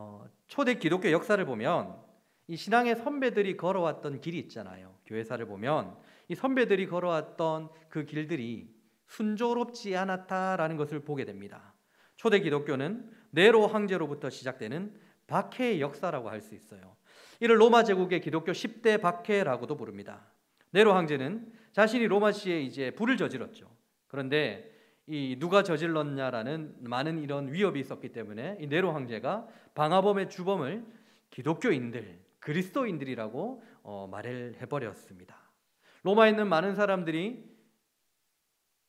어, 초대 기독교 역사를 보면 이 신앙의 선배들이 걸어왔던 길이 있잖아요. 교회사를 보면 이 선배들이 걸어왔던 그 길들이 순조롭지 않았다라는 것을 보게 됩니다. 초대 기독교는 네로 황제로부터 시작되는 박해의 역사라고 할 수 있어요. 이를 로마 제국의 기독교 10대 박해라고도 부릅니다. 네로 황제는 자신이 로마 시에 이제 불을 저질렀죠. 그런데 이 누가 저질렀냐라는 많은 이런 위협이 있었기 때문에 이 네로 황제가 방화범의 주범을 기독교인들, 그리스도인들이라고 어, 말을 해버렸습니다. 로마에 있는 많은 사람들이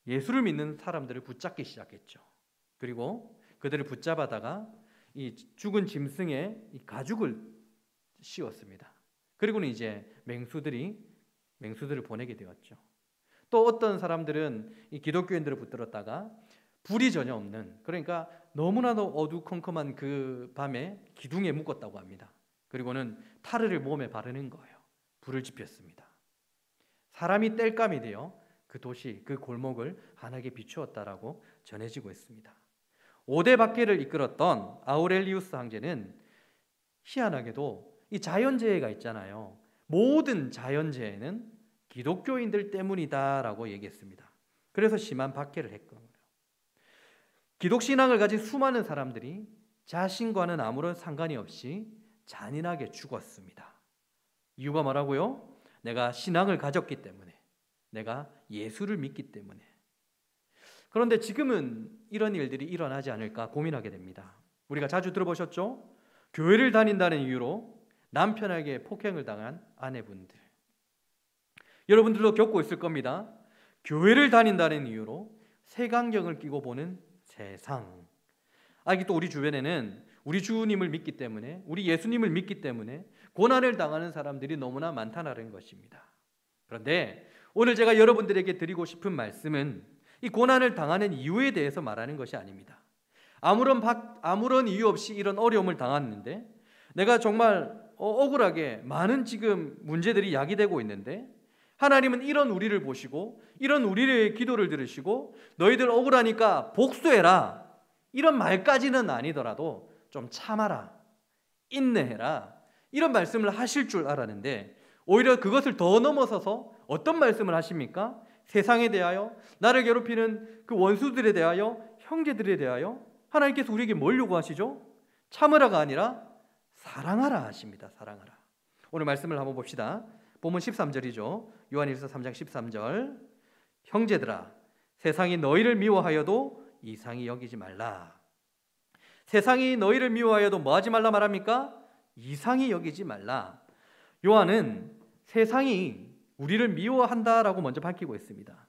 예수를 믿는 사람들을 붙잡기 시작했죠. 그리고 그들을 붙잡아다가 이 죽은 짐승에 이 가죽을 씌웠습니다. 그리고는 이제 맹수들이 맹수들을 보내게 되었죠. 또 어떤 사람들은 이 기독교인들을 붙들었다가 불이 전혀 없는 그러니까 너무나도 어두컴컴한 그 밤에 기둥에 묶었다고 합니다. 그리고는 타르를 몸에 바르는 거예요. 불을 지폈습니다. 사람이 땔감이 되어 그 도시 그 골목을 환하게 비추었다라고 전해지고 있습니다. 5대 박해를 이끌었던 아우렐리우스 황제는 희한하게도 이 자연재해가 있잖아요. 모든 자연재해는 기독교인들 때문이다라고 얘기했습니다. 그래서 심한 박해를 했거든요. 기독신앙을 가진 수많은 사람들이 자신과는 아무런 상관이 없이 잔인하게 죽었습니다. 이유가 뭐라고요? 내가 신앙을 가졌기 때문에, 내가 예수를 믿기 때문에. 그런데 지금은 이런 일들이 일어나지 않을까 고민하게 됩니다. 우리가 자주 들어보셨죠? 교회를 다닌다는 이유로 남편에게 폭행을 당한 아내분들. 여러분들도 겪고 있을 겁니다. 교회를 다닌다는 이유로 색안경을 끼고 보는 세상. 아이또 우리 주변에는 우리 주님을 믿기 때문에 우리 예수님을 믿기 때문에 고난을 당하는 사람들이 너무나 많다는 것입니다. 그런데 오늘 제가 여러분들에게 드리고 싶은 말씀은 이 고난을 당하는 이유에 대해서 말하는 것이 아닙니다. 아무런 바, 아무런 이유 없이 이런 어려움을 당했는데 내가 정말 어, 억울하게 많은 지금 문제들이 야기되고 있는데 하나님은 이런 우리를 보시고 이런 우리의 기도를 들으시고 너희들 억울하니까 복수해라 이런 말까지는 아니더라도 좀 참아라 인내해라 이런 말씀을 하실 줄 알았는데 오히려 그것을 더 넘어서서 어떤 말씀을 하십니까? 세상에 대하여 나를 괴롭히는 그 원수들에 대하여 형제들에 대하여 하나님께서 우리에게 뭘 요구하시죠? 참으라가 아니라 사랑하라 하십니다. 사랑하라. 오늘 말씀을 한번 봅시다. 보면 13절이죠. 요한일서 3장 13절. 형제들아 세상이 너희를 미워하여도 이상히 여기지 말라. 세상이 너희를 미워하여도 뭐하지 말라 말합니까? 이상히 여기지 말라. 요한은 세상이 우리를 미워한다라고 먼저 밝히고 있습니다.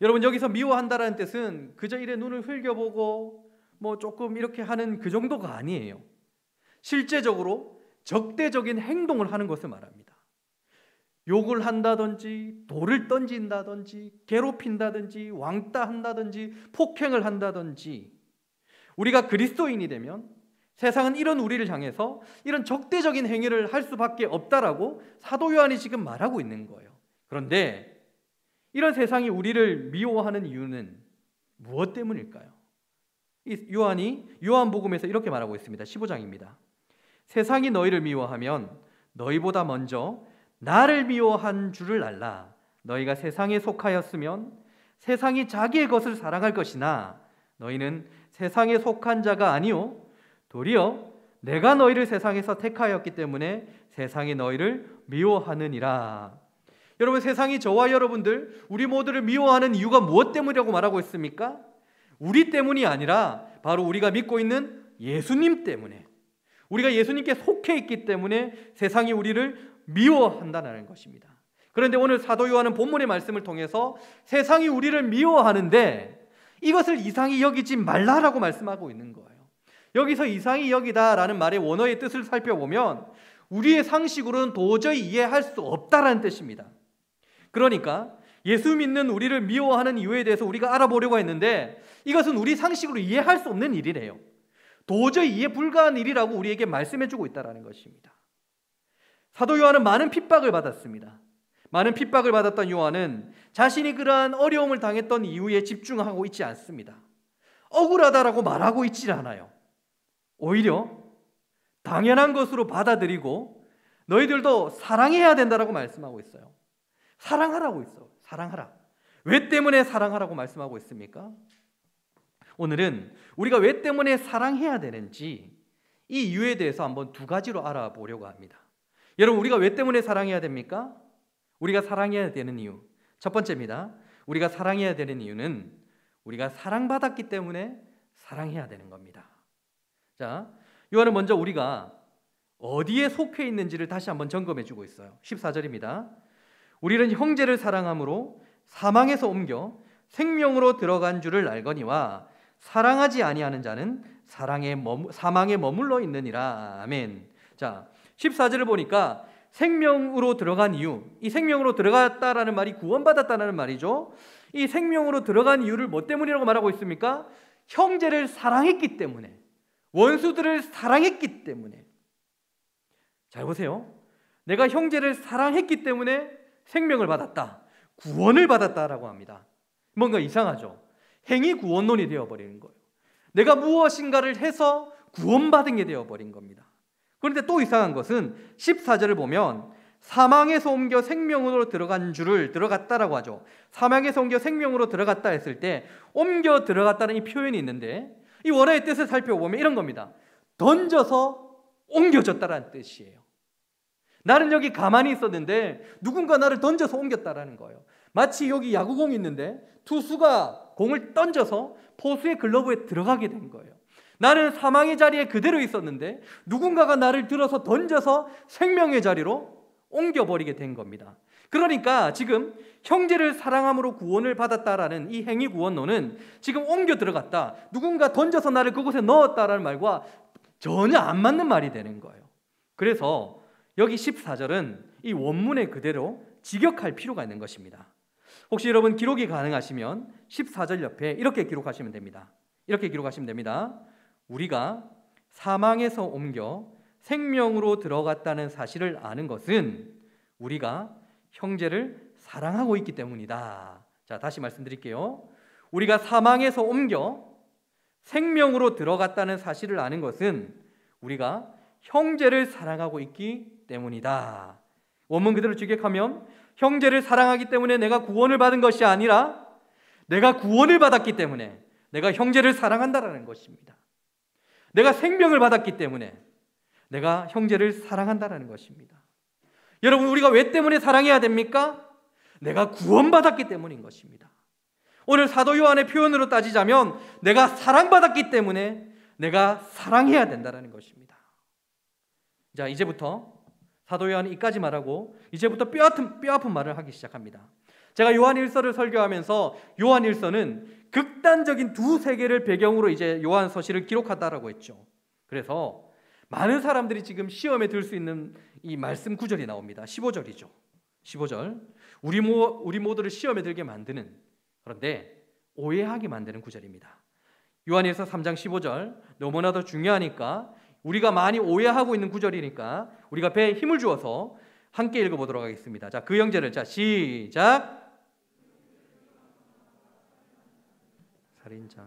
여러분 여기서 미워한다라는 뜻은 그저 이래 눈을 흘겨보고 뭐 조금 이렇게 하는 그 정도가 아니에요. 실제적으로 적대적인 행동을 하는 것을 말합니다. 욕을 한다든지 돌을 던진다든지 괴롭힌다든지 왕따한다든지 폭행을 한다든지 우리가 그리스도인이 되면 세상은 이런 우리를 향해서 이런 적대적인 행위를 할 수밖에 없다라고 사도 요한이 지금 말하고 있는 거예요. 그런데 이런 세상이 우리를 미워하는 이유는 무엇 때문일까요? 요한이 요한복음에서 이렇게 말하고 있습니다. 15장입니다. 세상이 너희를 미워하면 너희보다 먼저 나를 미워한 줄을 알라. 너희가 세상에 속하였으면 세상이 자기의 것을 사랑할 것이나 너희는 세상에 속한 자가 아니요 도리어 내가 너희를 세상에서 택하였기 때문에 세상이 너희를 미워하느니라. 여러분 세상이 저와 여러분들 우리 모두를 미워하는 이유가 무엇 때문이라고 말하고 있습니까? 우리 때문이 아니라 바로 우리가 믿고 있는 예수님 때문에 우리가 예수님께 속해 있기 때문에 세상이 우리를 미워한다는 것입니다. 그런데 오늘 사도 요한은 본문의 말씀을 통해서 세상이 우리를 미워하는데 이것을 이상히 여기지 말라라고 말씀하고 있는 거예요. 여기서 이상히 여기다라는 말의 원어의 뜻을 살펴보면 우리의 상식으로는 도저히 이해할 수 없다라는 뜻입니다. 그러니까 예수 믿는 우리를 미워하는 이유에 대해서 우리가 알아보려고 했는데 이것은 우리 상식으로 이해할 수 없는 일이래요. 도저히 이해 불가한 일이라고 우리에게 말씀해 주고 있다는 것입니다. 사도 요한은 많은 핍박을 받았습니다. 많은 핍박을 받았던 요한은 자신이 그러한 어려움을 당했던 이유에 집중하고 있지 않습니다. 억울하다라고 말하고 있지 않아요. 오히려 당연한 것으로 받아들이고 너희들도 사랑해야 된다라고 말씀하고 있어요. 사랑하라고 있어. 사랑하라. 왜 때문에 사랑하라고 말씀하고 있습니까? 오늘은 우리가 왜 때문에 사랑해야 되는지 이 이유에 대해서 한번 두 가지로 알아보려고 합니다. 여러분 우리가 왜 때문에 사랑해야 됩니까? 우리가 사랑해야 되는 이유 첫 번째입니다. 우리가 사랑해야 되는 이유는 우리가 사랑받았기 때문에 사랑해야 되는 겁니다. 자, 요한은 먼저 우리가 어디에 속해 있는지를 다시 한번 점검해 주고 있어요. 14절입니다. 우리는 형제를 사랑함으로 사망에서 옮겨 생명으로 들어간 줄을 알거니와 사랑하지 아니하는 자는 사랑에 머무, 사망에 머물러 있느니라. 아멘. 자, 14절을 보니까 생명으로 들어간 이유, 이 생명으로 들어갔다라는 말이 구원받았다는 말이죠. 이 생명으로 들어간 이유를 뭐 때문이라고 말하고 있습니까? 형제를 사랑했기 때문에, 원수들을 사랑했기 때문에. 잘 보세요. 내가 형제를 사랑했기 때문에 생명을 받았다. 구원을 받았다라고 합니다. 뭔가 이상하죠. 행위 구원론이 되어버리는 거예요. 내가 무엇인가를 해서 구원받은 게 되어버린 겁니다. 그런데 또 이상한 것은 14절을 보면 사망에서 옮겨 생명으로 들어간 줄을 들어갔다라고 하죠. 사망에서 옮겨 생명으로 들어갔다 했을 때 옮겨 들어갔다는 이 표현이 있는데 이 원어의 뜻을 살펴보면 이런 겁니다. 던져서 옮겨졌다라는 뜻이에요. 나는 여기 가만히 있었는데 누군가 나를 던져서 옮겼다라는 거예요. 마치 여기 야구공이 있는데 투수가 공을 던져서 포수의 글러브에 들어가게 된 거예요. 나는 사망의 자리에 그대로 있었는데 누군가가 나를 들어서 던져서 생명의 자리로 옮겨버리게 된 겁니다. 그러니까 지금 형제를 사랑함으로 구원을 받았다라는 이 행위 구원론은 지금 옮겨 들어갔다. 누군가 던져서 나를 그곳에 넣었다라는 말과 전혀 안 맞는 말이 되는 거예요. 그래서 여기 14절은 이 원문에 그대로 직역할 필요가 있는 것입니다. 혹시 여러분 기록이 가능하시면 14절 옆에 이렇게 기록하시면 됩니다. 이렇게 기록하시면 됩니다. 우리가 사망에서 옮겨 생명으로 들어갔다는 사실을 아는 것은 우리가 형제를 사랑하고 있기 때문이다. 자, 다시 말씀드릴게요. 우리가 사망에서 옮겨 생명으로 들어갔다는 사실을 아는 것은 우리가 형제를 사랑하고 있기 때문이다. 원문 그대로 직역하면 형제를 사랑하기 때문에 내가 구원을 받은 것이 아니라 내가 구원을 받았기 때문에 내가 형제를 사랑한다라는 것입니다. 내가 생명을 받았기 때문에 내가 형제를 사랑한다라는 것입니다. 여러분, 우리가 왜 때문에 사랑해야 됩니까? 내가 구원받았기 때문인 것입니다. 오늘 사도 요한의 표현으로 따지자면 내가 사랑받았기 때문에 내가 사랑해야 된다라는 것입니다. 자, 이제부터 사도 요한은 이까지 말하고 이제부터 뼈아픈 뼈아픈 말을 하기 시작합니다. 제가 요한 일서를 설교하면서 요한 일서는 극단적인 두 세계를 배경으로 이제 요한서신을 기록하다라고 했죠. 그래서 많은 사람들이 지금 시험에 들 수 있는 이 말씀 구절이 나옵니다. 15절이죠. 15절. 우리 모 우리 모두를 시험에 들게 만드는 그런데 오해하게 만드는 구절입니다. 요한에서 3장 15절. 너무나도 중요하니까 우리가 많이 오해하고 있는 구절이니까 우리가 배에 힘을 주어서 함께 읽어 보도록 하겠습니다. 자, 그 형제를 자, 시작. 가린 자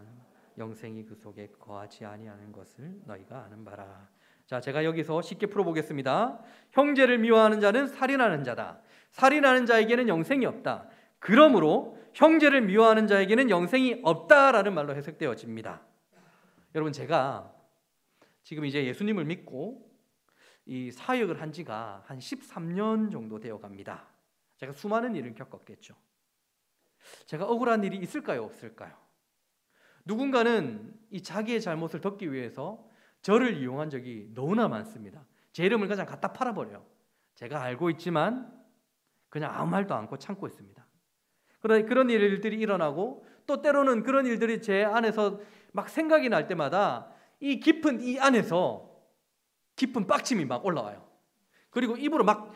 영생이 그 속에 거하지 아니하는 것을 너희가 아는 바라. 자, 제가 여기서 쉽게 풀어보겠습니다. 형제를 미워하는 자는 살인하는 자다. 살인하는 자에게는 영생이 없다. 그러므로 형제를 미워하는 자에게는 영생이 없다라는 말로 해석되어집니다. 여러분 제가 지금 이제 예수님을 믿고 이 사역을 한 지가 한 13년 정도 되어 갑니다. 제가 수많은 일을 겪었겠죠. 제가 억울한 일이 있을까요, 없을까요? 누군가는 이 자기의 잘못을 덮기 위해서 저를 이용한 적이 너무나 많습니다. 제 이름을 그냥 갖다 팔아버려요. 제가 알고 있지만 그냥 아무 말도 않고 참고 있습니다. 그런 그런 일들이 일어나고 또 때로는 그런 일들이 제 안에서 막 생각이 날 때마다 이 깊은 이 안에서 깊은 빡침이 막 올라와요. 그리고 입으로 막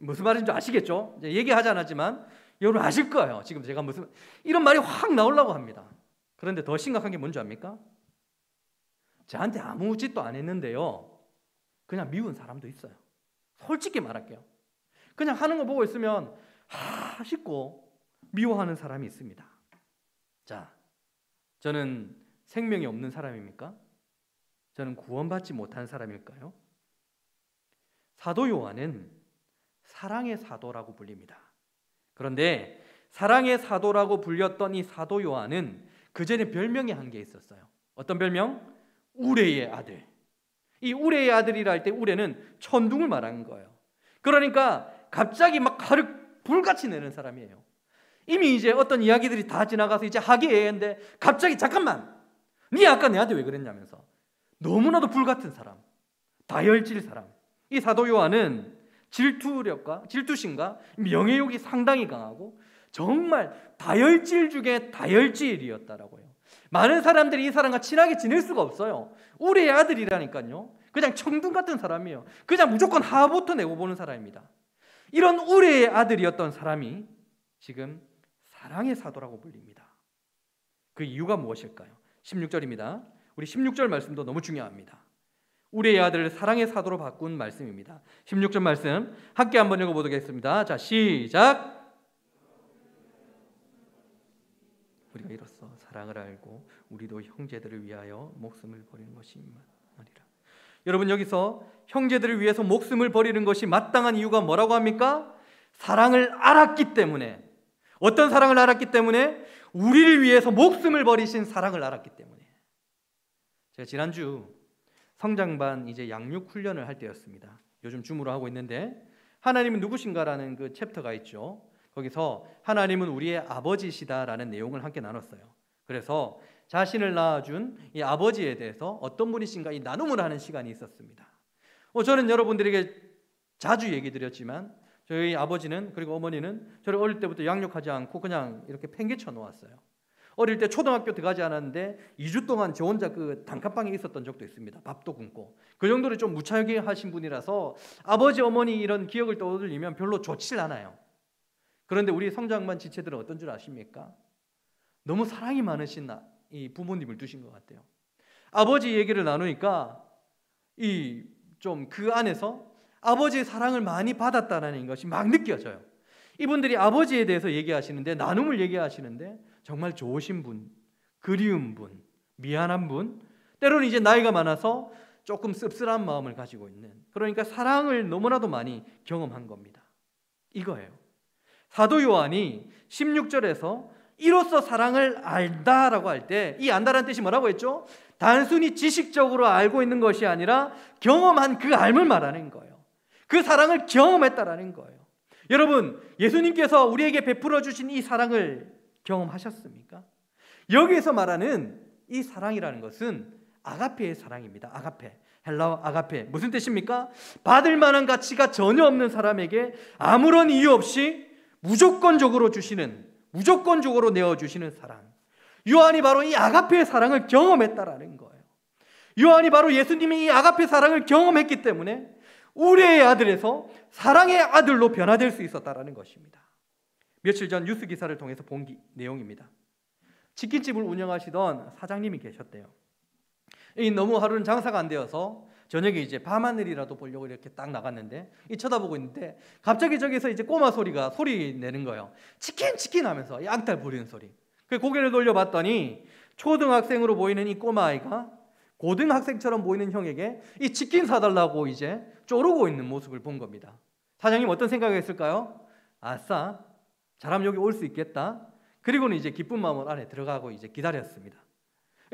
무슨 말인지 아시겠죠? 얘기하지 않았지만 여러분 아실 거예요. 지금 제가 무슨 이런 말이 확 나오려고 합니다. 그런데 더 심각한 게 뭔지 압니까? 저한테 아무 짓도 안 했는데요. 그냥 미운 사람도 있어요. 솔직히 말할게요. 그냥 하는 거 보고 있으면 하 싶고 미워하는 사람이 있습니다. 자, 저는 생명이 없는 사람입니까? 저는 구원받지 못한 사람일까요? 사도 요한은 사랑의 사도라고 불립니다. 그런데 사랑의 사도라고 불렸던 이 사도 요한은 그전에 별명이 한 게 있었어요. 어떤 별명? 우레의 아들. 이 우레의 아들이라 할 때 우레는 천둥을 말하는 거예요. 그러니까 갑자기 막 가륵 불같이 내는 사람이에요. 이미 이제 어떤 이야기들이 다 지나가서 이제 하기애애인데 갑자기 잠깐만 네 아까 내한테 왜 그랬냐면서 너무나도 불같은 사람 다혈질 사람 이 사도 요한은 질투력과 질투심과 명예욕이 상당히 강하고 정말 다혈질 중에 다혈질이었다라고요. 많은 사람들이 이 사람과 친하게 지낼 수가 없어요. 우리 아들이라니까요. 그냥 청둥 같은 사람이에요. 그냥 무조건 하부터 내고 보는 사람입니다. 이런 우리의 아들이었던 사람이 지금 사랑의 사도라고 불립니다. 그 이유가 무엇일까요? 16절입니다. 우리 16절 말씀도 너무 중요합니다. 우리의 아들을 사랑의 사도로 바꾼 말씀입니다. 16절 말씀 함께 한번 읽어보겠습니다. 자 시작. 우리가 이로써 사랑을 알고 우리도 형제들을 위하여 목숨을 버리는 것이 아니라. 여러분 여기서 형제들을 위해서 목숨을 버리는 것이 마땅한 이유가 뭐라고 합니까? 사랑을 알았기 때문에 어떤 사랑을 알았기 때문에 우리를 위해서 목숨을 버리신 사랑을 알았기 때문에 제가 지난주 성장반 이제 양육 훈련을 할 때였습니다. 요즘 줌으로 하고 있는데 하나님은 누구신가라는 그 챕터가 있죠. 거기서 하나님은 우리의 아버지시다라는 내용을 함께 나눴어요. 그래서 자신을 낳아준 이 아버지에 대해서 어떤 분이신가 이 나눔을 하는 시간이 있었습니다. 어, 저는 여러분들에게 자주 얘기 드렸지만 저희 아버지는 그리고 어머니는 저를 어릴 때부터 양육하지 않고 그냥 이렇게 팽개쳐 놓았어요. 어릴 때 초등학교 들어가지 않았는데 2주 동안 저 혼자 그 단칸방에 있었던 적도 있습니다. 밥도 굶고. 그 정도로 좀 무차별하신 분이라서 아버지 어머니 이런 기억을 떠올리면 별로 좋질 않아요. 그런데 우리 성장만 지체들은 어떤 줄 아십니까? 너무 사랑이 많으신 이 부모님을 두신 것 같아요. 아버지 얘기를 나누니까 이 좀 그 안에서 아버지의 사랑을 많이 받았다라는 것이 막 느껴져요. 이분들이 아버지에 대해서 얘기하시는데 나눔을 얘기하시는데 정말 좋으신 분, 그리운 분, 미안한 분, 때로는 이제 나이가 많아서 조금 씁쓸한 마음을 가지고 있는 그러니까 사랑을 너무나도 많이 경험한 겁니다. 이거예요. 사도 요한이 16절에서 이로써 사랑을 알다라고 할 때 이안다라 뜻이 뭐라고 했죠? 단순히 지식적으로 알고 있는 것이 아니라 경험한 그 알을 말하는 거예요. 그 사랑을 경험했다라는 거예요. 여러분, 예수님께서 우리에게 베풀어 주신 이 사랑을 경험하셨습니까? 여기에서 말하는 이 사랑이라는 것은 아가페의 사랑입니다. 아가페. 헬라어 아가페. 무슨 뜻입니까? 받을 만한 가치가 전혀 없는 사람에게 아무런 이유 없이 무조건적으로 주시는 무조건적으로 내어 주시는 사랑. 요한이 바로 이 아가페의 사랑을 경험했다라는 거예요. 요한이 바로 예수님이 이 아가페 사랑을 경험했기 때문에 우리의 아들에서 사랑의 아들로 변화될 수 있었다라는 것입니다. 며칠 전 뉴스 기사를 통해서 본 기, 내용입니다. 치킨집을 운영하시던 사장님이 계셨대요. 이 너무 하루는 장사가 안 되어서 저녁에 이제 밤하늘이라도 보려고 이렇게 딱 나갔는데 이 쳐다보고 있는데 갑자기 저기서 이제 꼬마 소리가 소리 내는 거예요. 치킨 치킨 하면서 양탈 부리는 소리. 그 고개를 돌려봤더니 초등학생으로 보이는 이 꼬마 아이가 고등학생처럼 보이는 형에게 이 치킨 사달라고 이제 쪼르고 있는 모습을 본 겁니다. 사장님 어떤 생각이 했을까요? 아싸 잘하면 여기 올 수 있겠다. 그리고는 이제 기쁜 마음으로 안에 들어가고 이제 기다렸습니다.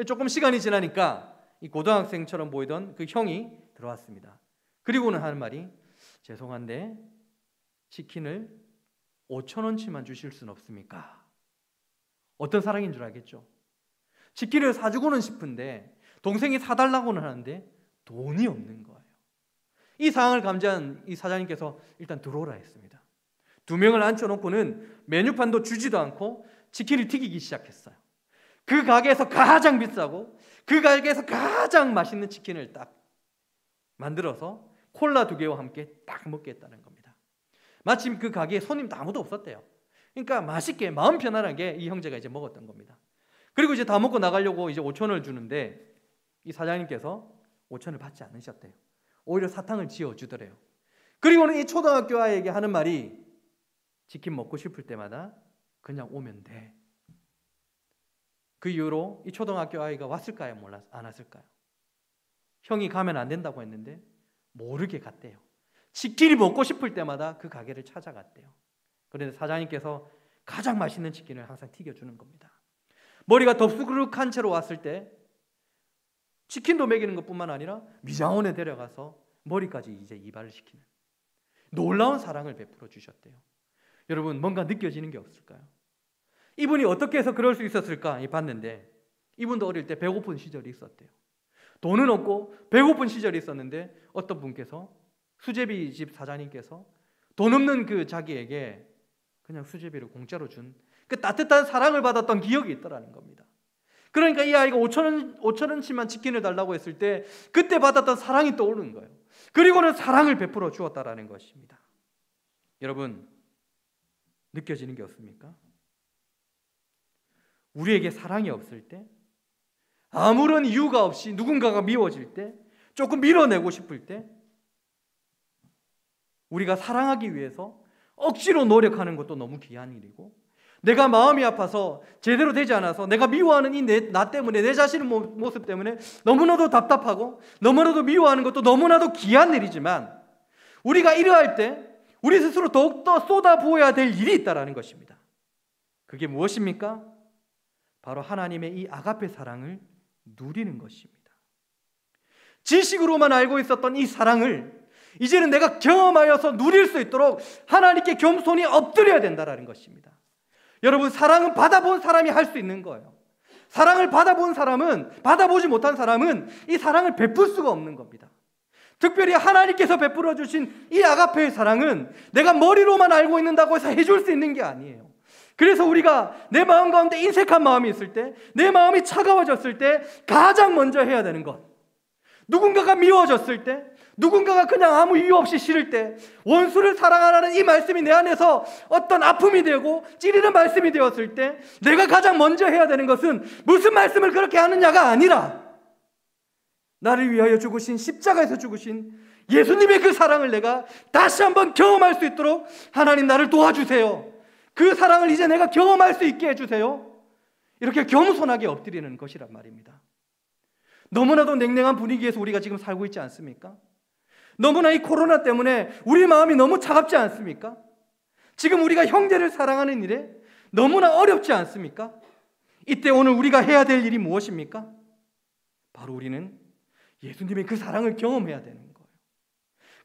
조금 시간이 지나니까 이 고등학생처럼 보이던 그 형이 들어왔습니다. 그리고는 하는 말이 죄송한데 치킨을 5천 원치만 주실 순 없습니까? 어떤 사랑인 줄 알겠죠? 치킨을 사주고는 싶은데 동생이 사달라고는 하는데 돈이 없는 거예요. 이 상황을 감지한 이 사장님께서 일단 들어오라 했습니다. 두 명을 앉혀놓고는 메뉴판도 주지도 않고 치킨을 튀기기 시작했어요. 그 가게에서 가장 비싸고 그 가게에서 가장 맛있는 치킨을 딱 만들어서 콜라 두 개와 함께 딱 먹겠다는 겁니다. 마침 그 가게에 손님도 아무도 없었대요. 그러니까 맛있게 마음 편안하게 이 형제가 이제 먹었던 겁니다. 그리고 이제 다 먹고 나가려고 이제 5천 을 주는데 이 사장님께서 5천 을 받지 않으셨대요. 오히려 사탕을 지어 주더래요. 그리고는 이 초등학교 아이에게 하는 말이 치킨 먹고 싶을 때마다 그냥 오면 돼. 그 이후로 이 초등학교 아이가 왔을까요? 몰랐, 안 왔을까요? 형이 가면 안 된다고 했는데 모르게 갔대요. 치킨이 먹고 싶을 때마다 그 가게를 찾아갔대요. 그런데 사장님께서 가장 맛있는 치킨을 항상 튀겨주는 겁니다. 머리가 덥수룩한 그 채로 왔을 때 치킨도 먹이는 것뿐만 아니라 미장원에 데려가서 머리까지 이제 이발을 시키는 놀라운 사랑을 베풀어 주셨대요. 여러분 뭔가 느껴지는 게 없을까요? 이분이 어떻게 해서 그럴 수 있었을까 봤는데 이분도 어릴 때 배고픈 시절이 있었대요. 돈은 없고 배고픈 시절이 있었는데 어떤 분께서 수제비 집 사장님께서 돈 없는 그 자기에게 그냥 수제비를 공짜로 준 그 따뜻한 사랑을 받았던 기억이 있더라는 겁니다. 그러니까 이 아이가 5천 원 5천 원치만 치킨을 달라고 했을 때 그때 받았던 사랑이 떠오르는 거예요. 그리고는 사랑을 베풀어 주었다라는 것입니다. 여러분 느껴지는 게 없습니까? 우리에게 사랑이 없을 때, 아무런 이유가 없이 누군가가 미워질 때, 조금 밀어내고 싶을 때, 우리가 사랑하기 위해서 억지로 노력하는 것도 너무 귀한 일이고, 내가 마음이 아파서 제대로 되지 않아서 내가 미워하는 이 나 때문에 내 자신의 모습 때문에 너무나도 답답하고 너무나도 미워하는 것도 너무나도 귀한 일이지만 우리가 이러할 때 우리 스스로 더욱더 쏟아부어야 될 일이 있다라는 것입니다. 그게 무엇입니까? 바로 하나님의 이 아가페 사랑을 누리는 것입니다. 지식으로만 알고 있었던 이 사랑을 이제는 내가 경험하여서 누릴 수 있도록 하나님께 겸손히 엎드려야 된다라는 것입니다. 여러분 사랑은 받아본 사람이 할 수 있는 거예요. 사랑을 받아본 사람은 받아보지 못한 사람은 이 사랑을 베풀 수가 없는 겁니다. 특별히 하나님께서 베풀어 주신 이 아가페의 사랑은 내가 머리로만 알고 있는다고 해서 해줄 수 있는 게 아니에요. 그래서 우리가 내 마음 가운데 인색한 마음이 있을 때, 내 마음이 차가워졌을 때 가장 먼저 해야 되는 것. 누군가가 미워졌을 때, 누군가가 그냥 아무 이유 없이 싫을 때, 원수를 사랑하라는 이 말씀이 내 안에서 어떤 아픔이 되고 찌르는 말씀이 되었을 때, 내가 가장 먼저 해야 되는 것은 무슨 말씀을 그렇게 하느냐가 아니라 나를 위하여 죽으신 십자가에서 죽으신 예수님의 그 사랑을 내가 다시 한번 경험할 수 있도록 하나님 나를 도와주세요. 그 사랑을 이제 내가 경험할 수 있게 해주세요. 이렇게 겸손하게 엎드리는 것이란 말입니다. 너무나도 냉랭한 분위기에서 우리가 지금 살고 있지 않습니까? 너무나 이 코로나 때문에 우리 마음이 너무 차갑지 않습니까? 지금 우리가 형제를 사랑하는 일에 너무나 어렵지 않습니까? 이때 오늘 우리가 해야 될 일이 무엇입니까? 바로 우리는 예수님이그 사랑을 경험해야 되는 거예요.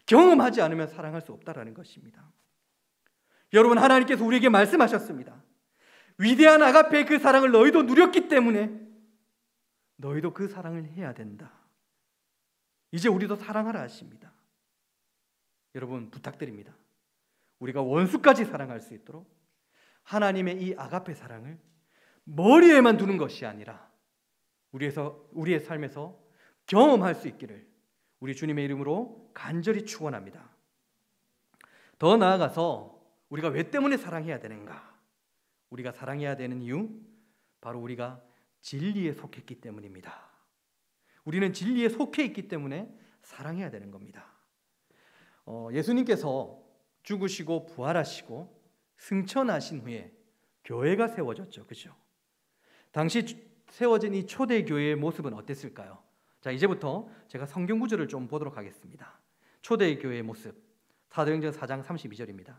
경험하지 않으면 사랑할 수 없다라는 것입니다. 여러분 하나님께서 우리에게 말씀하셨습니다. 위대한 아가페의 그 사랑을 너희도 누렸기 때문에 너희도 그 사랑을 해야 된다. 이제 우리도 사랑하라 하십니다. 여러분 부탁드립니다. 우리가 원수까지 사랑할 수 있도록 하나님의 이 아가페 사랑을 머리에만 두는 것이 아니라 우리에서 우리의 삶에서 경험할 수 있기를 우리 주님의 이름으로 간절히 축원합니다. 더 나아가서 우리가 왜 때문에 사랑해야 되는가? 우리가 사랑해야 되는 이유 바로 우리가 진리에 속했기 때문입니다. 우리는 진리에 속해 있기 때문에 사랑해야 되는 겁니다. 어, 예수님께서 죽으시고 부활하시고 승천하신 후에 교회가 세워졌죠. 그죠? 당시 세워진 이 초대교회의 모습은 어땠을까요? 자, 이제부터 제가 성경 구절을 좀 보도록 하겠습니다. 초대 교회의 모습. 사도행전 4장 32절입니다.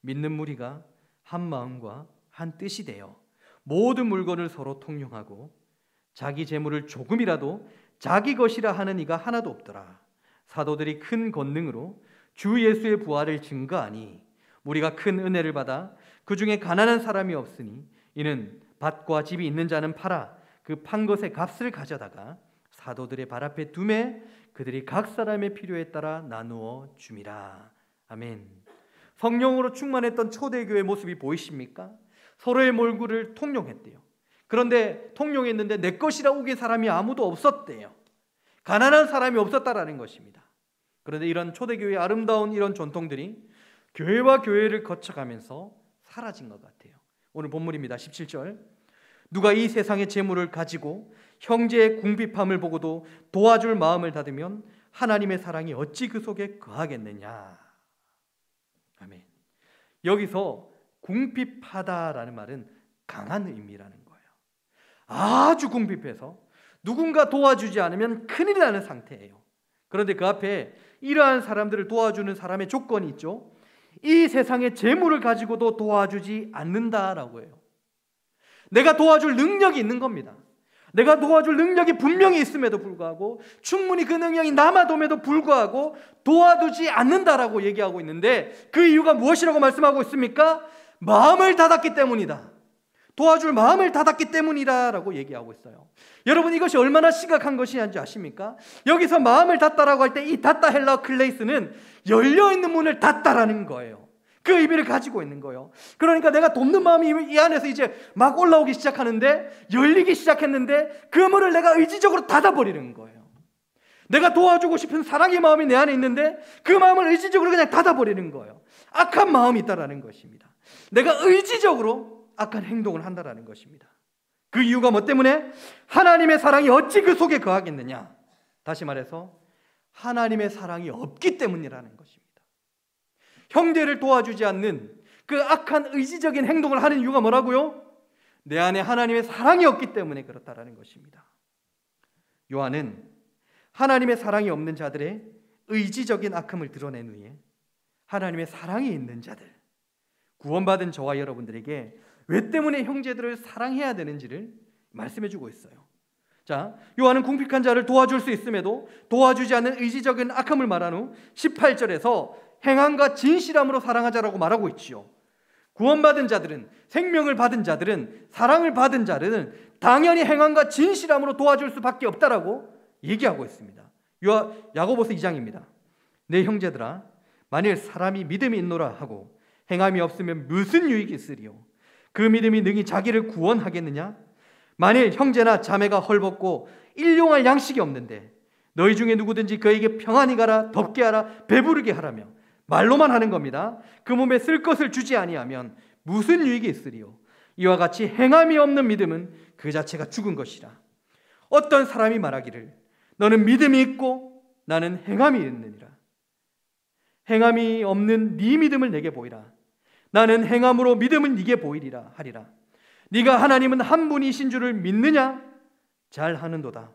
믿는 무리가 한 마음과 한 뜻이 되어 모든 물건을 서로 통용하고 자기 재물을 조금이라도 자기 것이라 하는 이가 하나도 없더라. 사도들이 큰 권능으로 주 예수의 부활을 증거하니 우리가 큰 은혜를 받아 그 중에 가난한 사람이 없으니 이는 밭과 집이 있는 자는 팔아 그 판 것의 값을 가져다가 사도들의 발 앞에 둠에 그들이 각 사람의 필요에 따라 나누어 줌이라. 아멘. 성령으로 충만했던 초대교회 모습이 보이십니까? 서로의 몰골을 통용했대요. 그런데 통용했는데 내것이라 우긴 사람이 아무도 없었대요. 가난한 사람이 없었다라는 것입니다. 그런데 이런 초대교회의 아름다운 이런 전통들이 교회와 교회를 거쳐가면서 사라진 것 같아요. 오늘 본문입니다. 17절. 누가 이 세상의 재물을 가지고 형제의 궁핍함을 보고도 도와줄 마음을 닫으면 하나님의 사랑이 어찌 그 속에 거하겠느냐. 아멘. 여기서 궁핍하다라는 말은 강한 의미라는 거예요. 아주 궁핍해서 누군가 도와주지 않으면 큰일 나는 상태예요. 그런데 그 앞에 이러한 사람들을 도와주는 사람의 조건이 있죠. 이 세상의 재물을 가지고도 도와주지 않는다라고 해요. 내가 도와줄 능력이 있는 겁니다. 내가 도와줄 능력이 분명히 있음에도 불구하고 충분히 그 능력이 남아돔에도 불구하고 도와주지 않는다라고 얘기하고 있는데 그 이유가 무엇이라고 말씀하고 있습니까? 마음을 닫았기 때문이다. 도와줄 마음을 닫았기 때문이다라고 얘기하고 있어요. 여러분 이것이 얼마나 심각한 것이냐는지 아십니까? 여기서 마음을 닫다라고 할 때 이 닫다 헬라 클레이스는 열려 있는 문을 닫다라는 거예요. 그 의미를 가지고 있는 거예요. 그러니까 내가 돕는 마음이 이 안에서 이제 막 올라오기 시작하는데 열리기 시작했는데 그 문을 내가 의지적으로 닫아버리는 거예요. 내가 도와주고 싶은 사랑의 마음이 내 안에 있는데 그 마음을 의지적으로 그냥 닫아버리는 거예요. 악한 마음이 있다라는 것입니다. 내가 의지적으로 악한 행동을 한다라는 것입니다. 그 이유가 뭐 때문에 하나님의 사랑이 어찌 그 속에 거하겠느냐? 다시 말해서 하나님의 사랑이 없기 때문이라는 거예요. 형제를 도와주지 않는 그 악한 의지적인 행동을 하는 이유가 뭐라고요? 내 안에 하나님의 사랑이 없기 때문에 그렇다라는 것입니다. 요한은 하나님의 사랑이 없는 자들의 의지적인 악함을 드러낸 후에 하나님의 사랑이 있는 자들, 구원받은 저와 여러분들에게 왜 때문에 형제들을 사랑해야 되는지를 말씀해 주고 있어요. 자, 요한은 궁핍한 자를 도와줄 수 있음에도 도와주지 않는 의지적인 악함을 말한 후 18절에서 행함과 진실함으로 사랑하자라고 말하고 있지요. 구원받은 자들은 생명을 받은 자들은 사랑을 받은 자들은 당연히 행함과 진실함으로 도와줄 수밖에 없다라고 얘기하고 있습니다. 야고보서 2장입니다. 내 형제들아 만일 사람이 믿음이 있노라 하고 행함이 없으면 무슨 유익이 있으리요 그 믿음이 능히 자기를 구원하겠느냐 만일 형제나 자매가 헐벗고 일용할 양식이 없는데 너희 중에 누구든지 그에게 평안히 가라 덥게 하라 배부르게 하라며 말로만 하는 겁니다. 그 몸에 쓸 것을 주지 아니하면 무슨 유익이 있으리요? 이와 같이 행함이 없는 믿음은 그 자체가 죽은 것이라. 어떤 사람이 말하기를 너는 믿음이 있고 나는 행함이 있느니라. 행함이 없는 네 믿음을 내게 보이라. 나는 행함으로 믿음은 네게 보이리라 하리라. 네가 하나님은 한 분이신 줄을 믿느냐? 잘 하는도다.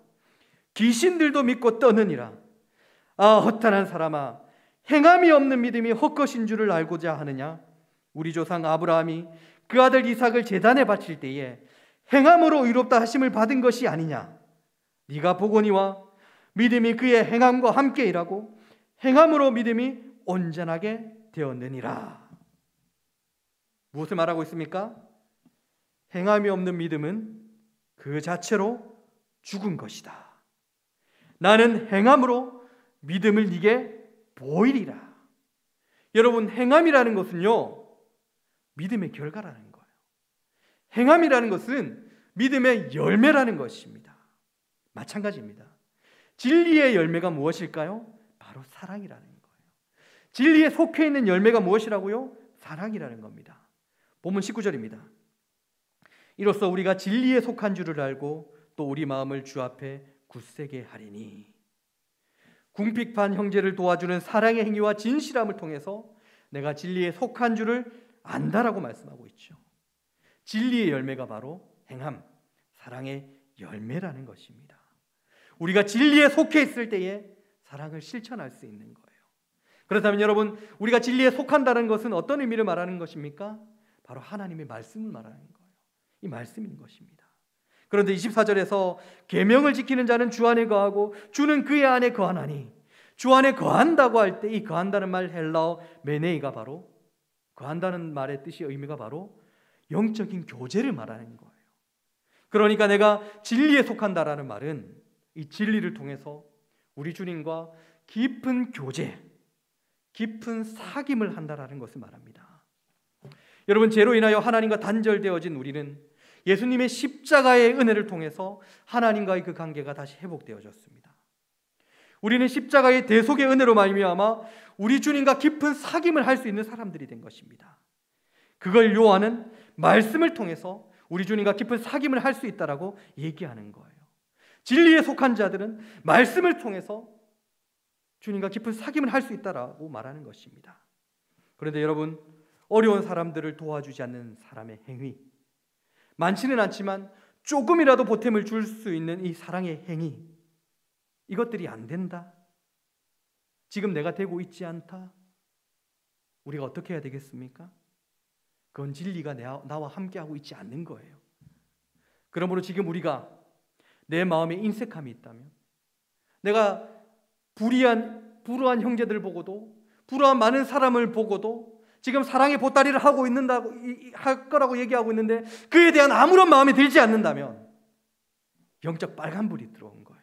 귀신들도 믿고 떠느니라. 아 허탄한 사람아 행함이 없는 믿음이 헛것인 줄을 알고자 하느냐? 우리 조상 아브라함이 그 아들 이삭을 제단에 바칠 때에 행함으로 의롭다 하심을 받은 것이 아니냐? 네가 보거니와 믿음이 그의 행함과 함께 일하고 행함으로 믿음이 온전하게 되었느니라. 무엇을 말하고 있습니까? 행함이 없는 믿음은 그 자체로 죽은 것이다. 나는 행함으로 믿음을 이게 보이리라. 여러분 행함이라는 것은요 믿음의 결과라는 거예요. 행함이라는 것은 믿음의 열매라는 것입니다. 마찬가지입니다. 진리의 열매가 무엇일까요? 바로 사랑이라는 거예요. 진리에 속해 있는 열매가 무엇이라고요? 사랑이라는 겁니다. 본문 19절입니다. 이로써 우리가 진리에 속한 줄을 알고 또 우리 마음을 주 앞에 굳세게 하리니 궁핍한 형제를 도와주는 사랑의 행위와 진실함을 통해서 내가 진리에 속한 줄을 안다라고 말씀하고 있죠. 진리의 열매가 바로 행함, 사랑의 열매라는 것입니다. 우리가 진리에 속해 있을 때에 사랑을 실천할 수 있는 거예요. 그렇다면 여러분, 우리가 진리에 속한다는 것은 어떤 의미를 말하는 것입니까? 바로 하나님의 말씀을 말하는 거예요. 이 말씀인 것입니다. 그런데 24절에서 계명을 지키는 자는 주 안에 거하고 주는 그의 안에 거하나니 주 안에 거한다고 할 때 이 거한다는 말 헬라어 메네이가 바로 거한다는 말의 뜻이 의미가 바로 영적인 교제를 말하는 거예요. 그러니까 내가 진리에 속한다라는 말은 이 진리를 통해서 우리 주님과 깊은 교제, 깊은 사귐을 한다라는 것을 말합니다. 여러분 죄로 인하여 하나님과 단절되어진 우리는 예수님의 십자가의 은혜를 통해서 하나님과의 그 관계가 다시 회복되어졌습니다. 우리는 십자가의 대속의 은혜로 말미암아 우리 주님과 깊은 사귐을 할 수 있는 사람들이 된 것입니다. 그걸 요한은 말씀을 통해서 우리 주님과 깊은 사귐을 할 수 있다라고 얘기하는 거예요. 진리에 속한 자들은 말씀을 통해서 주님과 깊은 사귐을 할 수 있다라고 말하는 것입니다. 그런데 여러분 어려운 사람들을 도와주지 않는 사람의 행위 많지는 않지만 조금이라도 보탬을 줄 수 있는 이 사랑의 행위 이것들이 안 된다. 지금 내가 되고 있지 않다. 우리가 어떻게 해야 되겠습니까? 그건 진리가 나와 함께하고 있지 않는 거예요. 그러므로 지금 우리가 내 마음에 인색함이 있다면 내가 불의한 불우한 형제들 보고도 불우한 많은 사람을 보고도 지금 사랑의 보따리를 하고 있는다고 할 거라고 얘기하고 있는데 그에 대한 아무런 마음이 들지 않는다면 영적 빨간불이 들어온 거예요.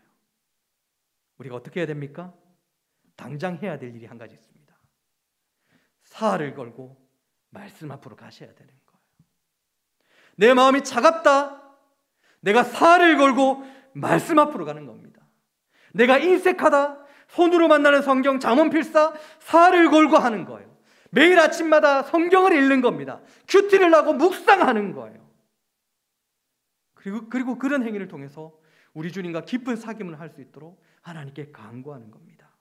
우리가 어떻게 해야 됩니까? 당장 해야 될 일이 한 가지 있습니다. 사활을 걸고 말씀 앞으로 가셔야 되는 거예요. 내 마음이 차갑다. 내가 사활을 걸고 말씀 앞으로 가는 겁니다. 내가 인색하다. 손으로 만나는 성경 자문필사 사활을 걸고 하는 거예요. 매일 아침마다 성경을 읽는 겁니다. 큐티를 하고 묵상하는 거예요. 그리고, 그리고 그런 행위를 통해서 우리 주님과 깊은 사귐을 할 수 있도록 하나님께 간구하는 겁니다.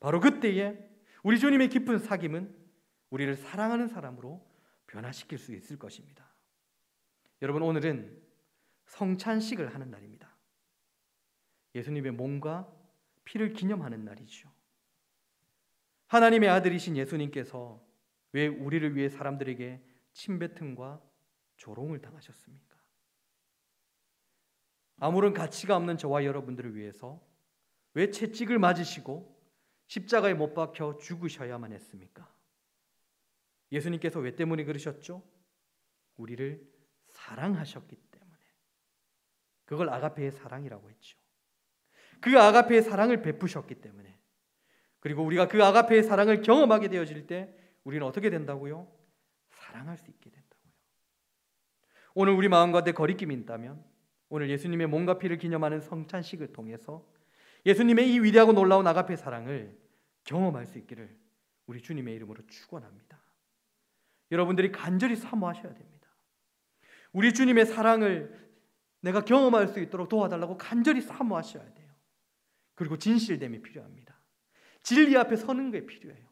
바로 그때에 우리 주님의 깊은 사귐은 우리를 사랑하는 사람으로 변화시킬 수 있을 것입니다. 여러분 오늘은 성찬식을 하는 날입니다. 예수님의 몸과 피를 기념하는 날이죠. 하나님의 아들이신 예수님께서 왜 우리를 위해 사람들에게 침뱉음과 조롱을 당하셨습니까? 아무런 가치가 없는 저와 여러분들을 위해서 왜 채찍을 맞으시고 십자가에 못 박혀 죽으셔야만 했습니까? 예수님께서 왜 때문에 그러셨죠? 우리를 사랑하셨기 때문에. 그걸 아가페의 사랑이라고 했죠. 그 아가페의 사랑을 베푸셨기 때문에. 그리고 우리가 그 아가페의 사랑을 경험하게 되어질 때 우리는 어떻게 된다고요? 사랑할 수 있게 된다고요. 오늘 우리 마음과 내 거리낌이 있다면 오늘 예수님의 몸과 피를 기념하는 성찬식을 통해서 예수님의 이 위대하고 놀라운 아가페 사랑을 경험할 수 있기를 우리 주님의 이름으로 축원합니다. 여러분들이 간절히 사모하셔야 됩니다. 우리 주님의 사랑을 내가 경험할 수 있도록 도와달라고 간절히 사모하셔야 돼요. 그리고 진실됨이 필요합니다. 진리 앞에 서는 게 필요해요.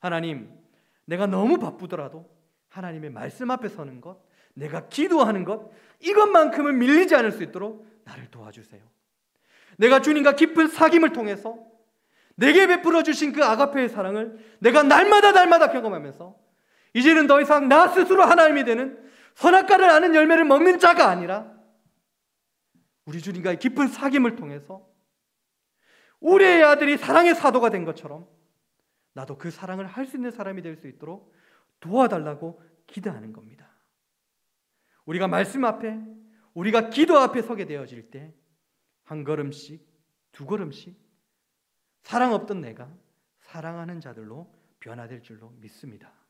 하나님, 내가 너무 바쁘더라도 하나님의 말씀 앞에 서는 것, 내가 기도하는 것, 이것만큼은 밀리지 않을 수 있도록 나를 도와주세요. 내가 주님과 깊은 사귐을 통해서 내게 베풀어 주신 그 아가페의 사랑을 내가 날마다 날마다 경험하면서 이제는 더 이상 나 스스로 하나님이 되는 선악과를 아는 열매를 먹는 자가 아니라 우리 주님과의 깊은 사귐을 통해서 우리의 아들이 사랑의 사도가 된 것처럼 나도 그 사랑을 할 수 있는 사람이 될 수 있도록 도와달라고 기대하는 겁니다. 우리가 말씀 앞에, 우리가 기도 앞에 서게 되어질 때, 한 걸음씩, 두 걸음씩, 사랑 없던 내가 사랑하는 자들로 변화될 줄로 믿습니다.